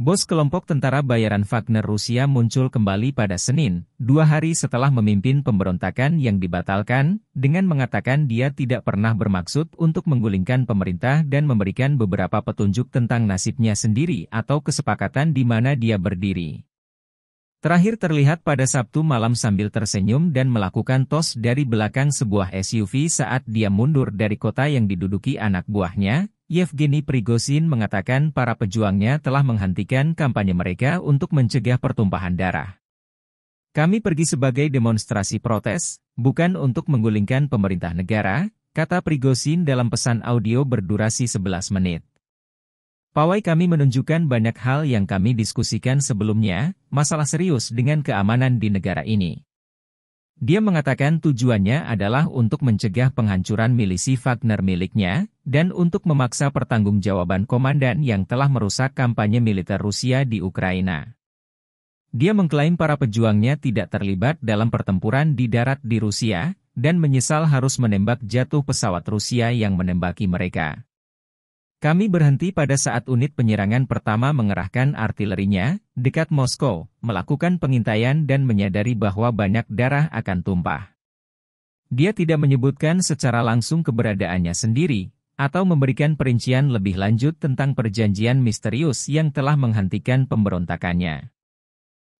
Bos kelompok tentara bayaran Wagner Rusia muncul kembali pada Senin, dua hari setelah memimpin pemberontakan yang dibatalkan, dengan mengatakan dia tidak pernah bermaksud untuk menggulingkan pemerintah dan memberikan beberapa petunjuk tentang nasibnya sendiri atau kesepakatan di mana dia berdiri. Terakhir terlihat pada Sabtu malam sambil tersenyum dan melakukan tos dari belakang sebuah SUV saat dia mundur dari kota yang diduduki anak buahnya, Yevgeny Prigozhin mengatakan para pejuangnya telah menghentikan kampanye mereka untuk mencegah pertumpahan darah. Kami pergi sebagai demonstrasi protes, bukan untuk menggulingkan pemerintah negara, kata Prigozhin dalam pesan audio berdurasi 11 menit. Pawai kami menunjukkan banyak hal yang kami diskusikan sebelumnya, masalah serius dengan keamanan di negara ini. Dia mengatakan tujuannya adalah untuk mencegah penghancuran milisi Wagner miliknya, dan untuk memaksa pertanggungjawaban komandan yang telah merusak kampanye militer Rusia di Ukraina. Dia mengklaim para pejuangnya tidak terlibat dalam pertempuran di darat di Rusia, dan menyesal harus menembak jatuh pesawat Rusia yang menembaki mereka. Kami berhenti pada saat unit penyerangan pertama mengerahkan artilerinya dekat Moskow, melakukan pengintaian dan menyadari bahwa banyak darah akan tumpah. Dia tidak menyebutkan secara langsung keberadaannya sendiri, atau memberikan perincian lebih lanjut tentang perjanjian misterius yang telah menghentikan pemberontakannya.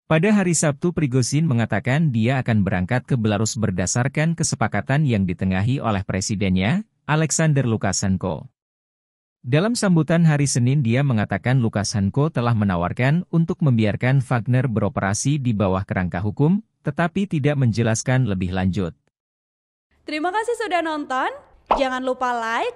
Pada hari Sabtu Prigozhin mengatakan dia akan berangkat ke Belarus berdasarkan kesepakatan yang ditengahi oleh presidennya, Alexander Lukashenko. Dalam sambutan hari Senin dia mengatakan Lukashenko telah menawarkan untuk membiarkan Wagner beroperasi di bawah kerangka hukum, tetapi tidak menjelaskan lebih lanjut. Terima kasih sudah nonton, jangan lupa like,